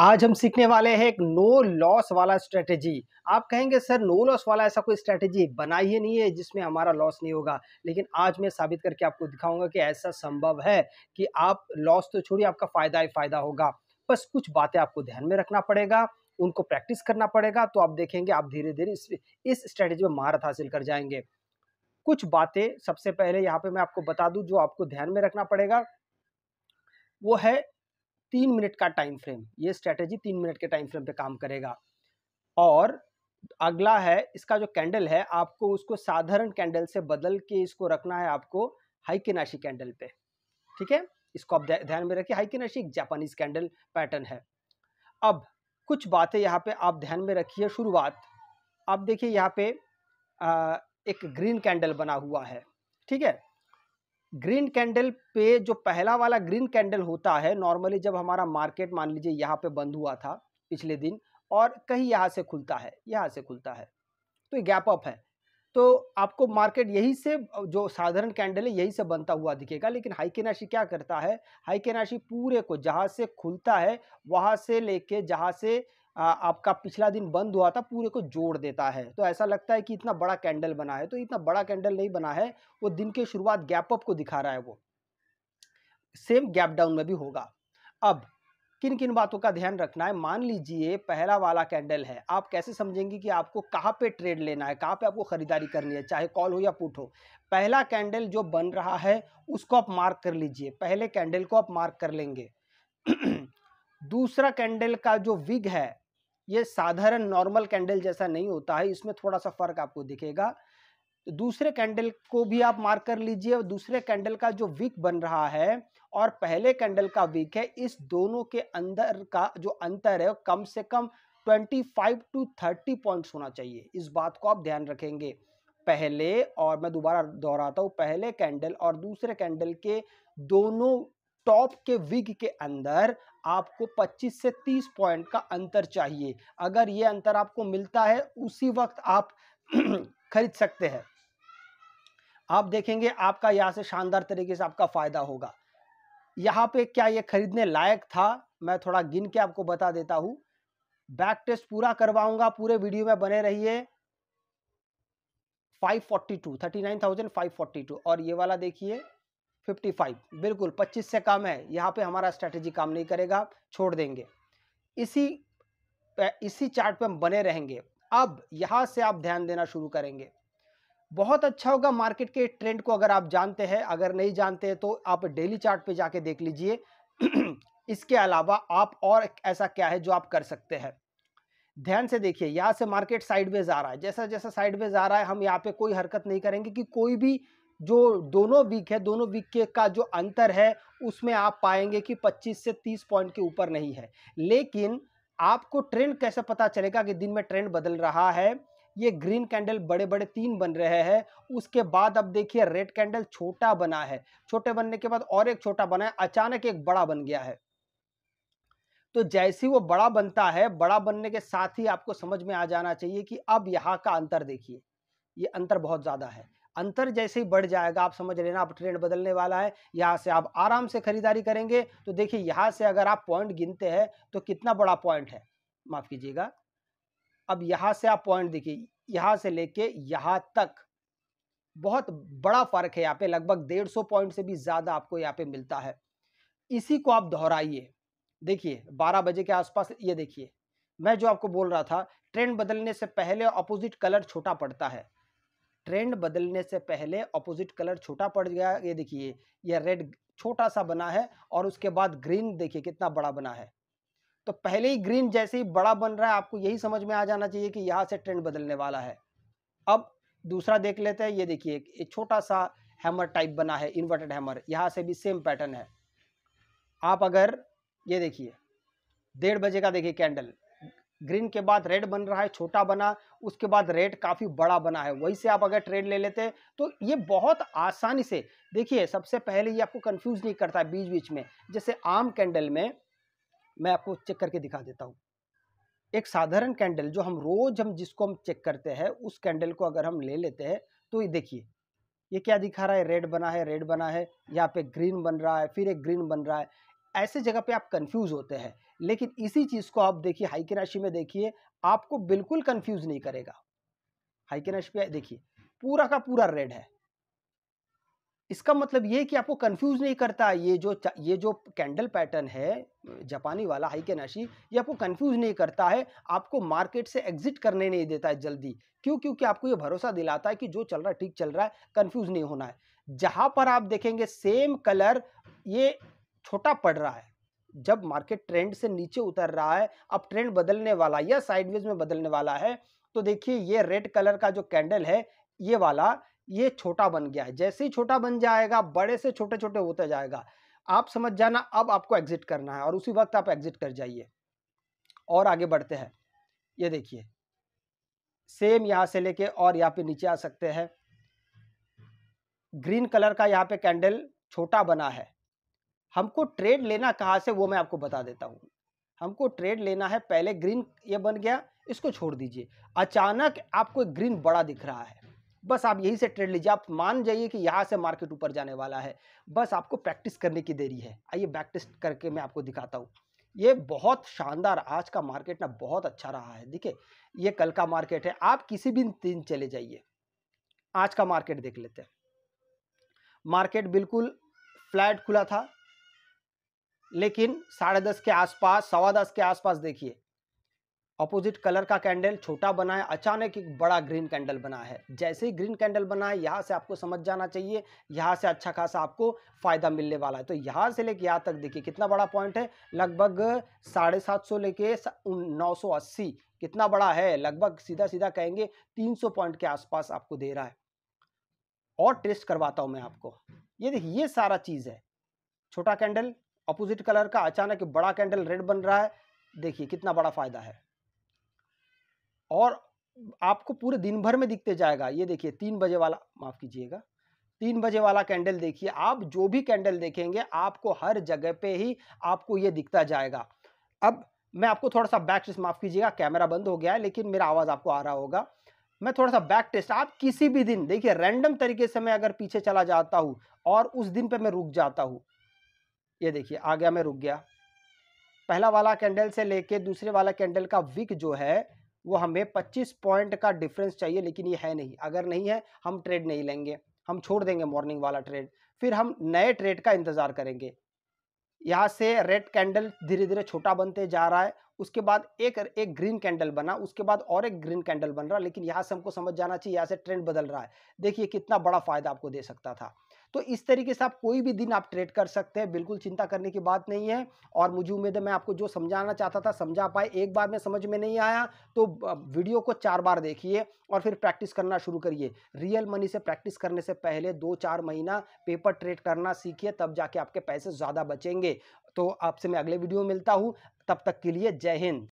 आज हम सीखने वाले हैं एक नो लॉस वाला स्ट्रेटेजी आप कहेंगे सर नो लॉस वाला ऐसा कोई स्ट्रेटेजी ही नहीं है जिसमें हमारा लॉस नहीं होगा लेकिन आज मैं साबित करके आपको दिखाऊंगा कि ऐसा संभव है कि आप लॉस तो छोड़िए आपका फायदा ही फायदा होगा बस कुछ बातें आपको ध्यान में रखना पड़ेगा उनको प्रैक्टिस करना पड़ेगा तो आप देखेंगे आप धीरे धीरे इस इस स्ट्रेटेजी में महारत हासिल कर जाएंगे कुछ बातें सबसे पहले यहाँ पे मैं आपको बता दूं जो आपको ध्यान में रखना पड़ेगा वो है तीन मिनट का टाइम फ्रेम ये स्ट्रेटेजी तीन मिनट के टाइम फ्रेम पे काम करेगा और अगला है इसका जो कैंडल है आपको उसको साधारण कैंडल से बदल के इसको रखना है आपको हाइकेनाशी कैंडल पे ठीक है इसको आप ध्यान में रखिए हाइकेनाशी एक जापानीज कैंडल पैटर्न है अब कुछ बातें यहाँ पे आप ध्यान में रखिए शुरुआत आप देखिए यहाँ पे आ, एक ग्रीन कैंडल बना हुआ है ठीक है ग्रीन कैंडल पे जो पहला वाला ग्रीन कैंडल होता है नॉर्मली जब हमारा मार्केट मान लीजिए यहाँ पे बंद हुआ था पिछले दिन और कहीं यहाँ से खुलता है यहाँ से खुलता है तो ये गैप अप है तो आपको मार्केट यही से जो साधारण कैंडल है यही से बनता हुआ दिखेगा लेकिन हाइकेनाशी क्या करता है हाइकेनाशी पूरे को जहाँ से खुलता है वहाँ से लेके जहाँ से आपका पिछला दिन बंद हुआ था पूरे को जोड़ देता है तो ऐसा लगता है कि इतना बड़ा कैंडल बना है तो इतना बड़ा कैंडल नहीं बना है वो दिन के शुरुआत गैप अप को दिखा रहा है वो सेम गैप डाउन में भी होगा अब किन किन बातों का ध्यान रखना है मान लीजिए पहला वाला कैंडल है आप कैसे समझेंगे कि आपको कहाँ पे ट्रेड लेना है कहाँ पे आपको ख़रीदारी करनी है चाहे कॉल हो या पुट हो पहला कैंडल जो बन रहा है उसको आप मार्क कर लीजिए पहले कैंडल को आप मार्क कर लेंगे दूसरा कैंडल का जो विग है ये साधारण नॉर्मल कैंडल जैसा नहीं होता है इसमें थोड़ा सा फर्क आपको दिखेगा तो दूसरे कैंडल को भी आप मार्क कर लीजिए और दूसरे कैंडल का जो वीक बन रहा है और पहले कैंडल का वीक है इस दोनों के अंदर का जो अंतर है कम से कम 25 टू 30 पॉइंट्स होना चाहिए इस बात को आप ध्यान रखेंगे पहले और मैं दोबारा दोहराता हूँ पहले कैंडल और दूसरे कैंडल के दोनों टॉप के विग के अंदर आपको 25 से 30 पॉइंट का अंतर चाहिए अगर ये अंतर आपको मिलता है उसी वक्त आप खरीद सकते हैं आप देखेंगे आपका यहाँ से शानदार तरीके से आपका फ़ायदा होगा यहाँ पे क्या ये खरीदने लायक था मैं थोड़ा गिन के आपको बता देता हूँ बैक टेस्ट पूरा करवाऊंगा पूरे वीडियो में बने रहिए 542 39,542 और ये वाला देखिए 55 बिल्कुल 25 से कम है यहाँ पे हमारा स्ट्रेटजी काम नहीं करेगा छोड़ देंगे इसी इसी चार्ट पे हम बने रहेंगे अब यहाँ से आप ध्यान देना शुरू करेंगे बहुत अच्छा होगा मार्केट के ट्रेंड को अगर आप जानते हैं अगर नहीं जानते हैं तो आप डेली चार्ट पे जाके देख लीजिए इसके अलावा आप और ऐसा क्या है जो आप कर सकते हैं ध्यान से देखिए यहाँ से मार्केट साइडवेज आ रहा है जैसा जैसा साइडवेज आ रहा है हम यहाँ पे कोई हरकत नहीं करेंगे कि कोई भी जो दोनों वीक है दोनों वीक के का जो अंतर है उसमें आप पाएंगे कि 25 से 30 पॉइंट के ऊपर नहीं है लेकिन आपको ट्रेंड कैसे पता चलेगा कि दिन में ट्रेंड बदल रहा है ये ग्रीन कैंडल बड़े बड़े तीन बन रहे हैं उसके बाद अब देखिए रेड कैंडल छोटा बना है छोटे बनने के बाद और एक छोटा बना है अचानक एक बड़ा बन गया है तो जैसे वो बड़ा बनता है बड़ा बनने के साथ ही आपको समझ में आ जाना चाहिए कि अब यहाँ का अंतर देखिए ये अंतर बहुत ज़्यादा है अंतर जैसे ही बढ़ जाएगा आप समझ लेना आप ट्रेंड बदलने वाला है यहाँ से आप आराम से खरीदारी करेंगे तो देखिए यहाँ से अगर आप पॉइंट गिनते हैं तो कितना बड़ा पॉइंट है माफ़ कीजिएगा अब यहाँ से आप पॉइंट देखिए यहाँ से लेके यहाँ तक बहुत बड़ा फर्क है यहाँ पे लगभग डेढ़ सौ पॉइंट से भी ज़्यादा आपको यहाँ पे मिलता है इसी को आप दोहराइए देखिए बारह बजे के आसपास ये देखिए मैं जो आपको बोल रहा था ट्रेंड बदलने से पहले अपोजिट कलर छोटा पड़ता है ट्रेंड बदलने से पहले ऑपोजिट कलर छोटा पड़ गया ये देखिए यह रेड छोटा सा बना है और उसके बाद ग्रीन देखिए कितना बड़ा बना है तो पहले ही ग्रीन जैसे ही बड़ा बन रहा है आपको यही समझ में आ जाना चाहिए कि यहाँ से ट्रेंड बदलने वाला है अब दूसरा देख लेते हैं ये देखिए एक छोटा सा हैमर टाइप बना है इन्वर्टेड हैमर यहाँ से भी सेम पैटर्न है आप अगर ये देखिए डेढ़ बजे का देखिए कैंडल ग्रीन के बाद रेड बन रहा है छोटा बना उसके बाद रेड काफ़ी बड़ा बना है वहीं से आप अगर ट्रेड ले लेते हैं तो ये बहुत आसानी से देखिए सबसे पहले ये आपको कंफ्यूज नहीं करता है बीच बीच में जैसे आम कैंडल में मैं आपको चेक करके दिखा देता हूँ एक साधारण कैंडल जो हम रोज़ हम जिसको हम चेक करते हैं उस कैंडल को अगर हम ले लेते हैं तो ये देखिए ये क्या दिखा रहा है रेड बना है रेड बना है यहाँ पे ग्रीन बन रहा है फिर एक ग्रीन बन रहा है ऐसे जगह पे आप कंफ्यूज होते हैं लेकिन इसी चीज़ को आप देखिए हाई की राशि में देखिए आपको बिल्कुल कंफ्यूज नहीं करेगा हाई की राशि पे देखिए पूरा का पूरा रेड है इसका मतलब ये कि आपको कंफ्यूज नहीं करता ये जो ये जो कैंडल पैटर्न है जापानी वाला हाई के नाशी ये आपको कंफ्यूज नहीं करता है आपको मार्केट से एग्जिट करने नहीं देता है जल्दी क्यों क्योंकि आपको ये भरोसा दिलाता है कि जो चल रहा है ठीक चल रहा है कंफ्यूज नहीं होना है जहां पर आप देखेंगे सेम कलर ये छोटा पड़ रहा है जब मार्केट ट्रेंड से नीचे उतर रहा है अब ट्रेंड बदलने वाला या साइडवेज में बदलने वाला है तो देखिए ये रेड कलर का जो कैंडल है ये वाला ये छोटा बन गया है जैसे ही छोटा बन जाएगा बड़े से छोटे छोटे होता जाएगा आप समझ जाना अब आपको एग्जिट करना है और उसी वक्त आप एग्जिट कर जाइए और आगे बढ़ते हैं ये देखिए सेम यहाँ से लेके और यहाँ पे नीचे आ सकते हैं ग्रीन कलर का यहाँ पे कैंडल छोटा बना है हमको ट्रेड लेना कहाँ से वो मैं आपको बता देता हूँ हमको ट्रेड लेना है पहले ग्रीन ये बन गया इसको छोड़ दीजिए अचानक आपको ग्रीन बड़ा दिख रहा है बस आप यही से ट्रेड लीजिए आप मान जाइए कि यहाँ से मार्केट ऊपर जाने वाला है बस आपको प्रैक्टिस करने की देरी है आइए बैक टेस्ट करके मैं आपको दिखाता हूँ ये बहुत शानदार आज का मार्केट ना बहुत अच्छा रहा है देखिए ये कल का मार्केट है आप किसी भी दिन चले जाइए आज का मार्केट देख लेते हैं मार्केट बिल्कुल फ्लैट खुला था लेकिन साढ़े दस के आसपास सवा दस के आसपास देखिए अपोजिट कलर का कैंडल छोटा बना है अचानक एक बड़ा ग्रीन कैंडल बना है जैसे ही ग्रीन कैंडल बना है यहाँ से आपको समझ जाना चाहिए यहाँ से अच्छा खासा आपको फ़ायदा मिलने वाला है तो यहाँ से लेके यहाँ तक देखिए कितना बड़ा पॉइंट है लगभग साढ़े सात सौ लेके नौ सौ अस्सी कितना बड़ा है लगभग सीधा सीधा कहेंगे तीन सौ पॉइंट के आसपास आपको दे रहा है और टेस्ट करवाता हूँ मैं आपको ये देखिए ये सारा चीज़ है छोटा कैंडल अपोजिट कलर का अचानक बड़ा कैंडल रेड बन रहा है देखिए कितना बड़ा फायदा है और आपको पूरे दिन भर में दिखते जाएगा ये देखिए तीन बजे वाला माफ़ कीजिएगा तीन बजे वाला कैंडल देखिए आप जो भी कैंडल देखेंगे आपको हर जगह पे ही आपको ये दिखता जाएगा अब मैं आपको थोड़ा सा बैक टेस्ट माफ़ कीजिएगा कैमरा बंद हो गया है लेकिन मेरा आवाज़ आपको आ रहा होगा मैं थोड़ा सा बैक टेस्ट आप किसी भी दिन देखिए रैंडम तरीके से मैं अगर पीछे चला जाता हूँ और उस दिन पर मैं रुक जाता हूँ ये देखिए आ गया मैं रुक गया पहला वाला कैंडल से लेके दूसरे वाला कैंडल का विक जो है वो हमें 25 पॉइंट का डिफरेंस चाहिए लेकिन ये है नहीं अगर नहीं है हम ट्रेड नहीं लेंगे हम छोड़ देंगे मॉर्निंग वाला ट्रेड फिर हम नए ट्रेड का इंतज़ार करेंगे यहाँ से रेड कैंडल धीरे धीरे छोटा बनते जा रहा है उसके बाद एक एक ग्रीन कैंडल बना उसके बाद और एक ग्रीन कैंडल बन रहा लेकिन यहाँ से हमको समझ जाना चाहिए यहाँ से ट्रेंड बदल रहा है देखिए कितना बड़ा फ़ायदा आपको दे सकता था तो इस तरीके से आप कोई भी दिन आप ट्रेड कर सकते हैं बिल्कुल चिंता करने की बात नहीं है और मुझे उम्मीद है मैं आपको जो समझाना चाहता था समझा पाए एक बार में समझ में नहीं आया तो वीडियो को चार बार देखिए और फिर प्रैक्टिस करना शुरू करिए रियल मनी से प्रैक्टिस करने से पहले दो चार महीना पेपर ट्रेड करना सीखिए तब जाके आपके पैसे ज़्यादा बचेंगे तो आपसे मैं अगले वीडियो में मिलता हूँ तब तक के लिए जय हिंद